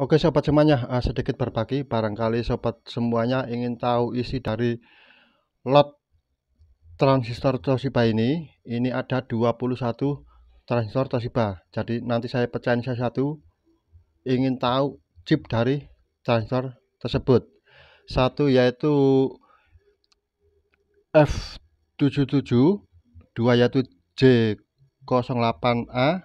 Oke sobat semuanya, eh, sedikit berbagi barangkali sobat semuanya ingin tahu isi dari lot transistor Toshiba ini. Ini ada 21 transistor Toshiba. Jadi nanti saya pecahin satu-satu ingin tahu chip dari transistor tersebut. Satu yaitu F77, dua yaitu J08A,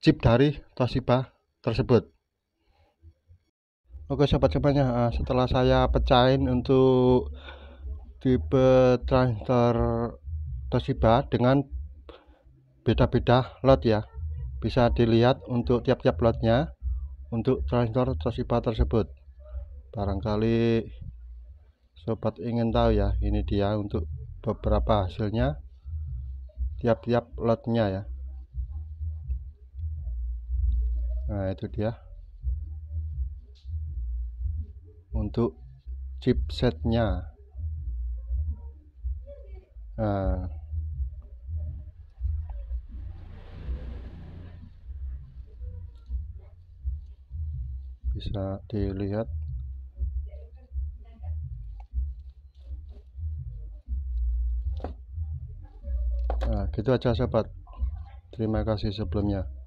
chip dari Toshiba tersebut Oke sobat semuanya eh, setelah saya pecahin untuk tipe transistor Toshiba dengan beda-beda lot ya bisa dilihat untuk tiap-tiap lotnya untuk transistor Toshiba tersebut barangkali sobat ingin tahu ya ini dia untuk beberapa hasilnya tiap-tiap lotnya ya nah itu dia untuk chipsetnya nah bisa dilihat Nah, gitu aja sobat. Terima kasih sebelumnya.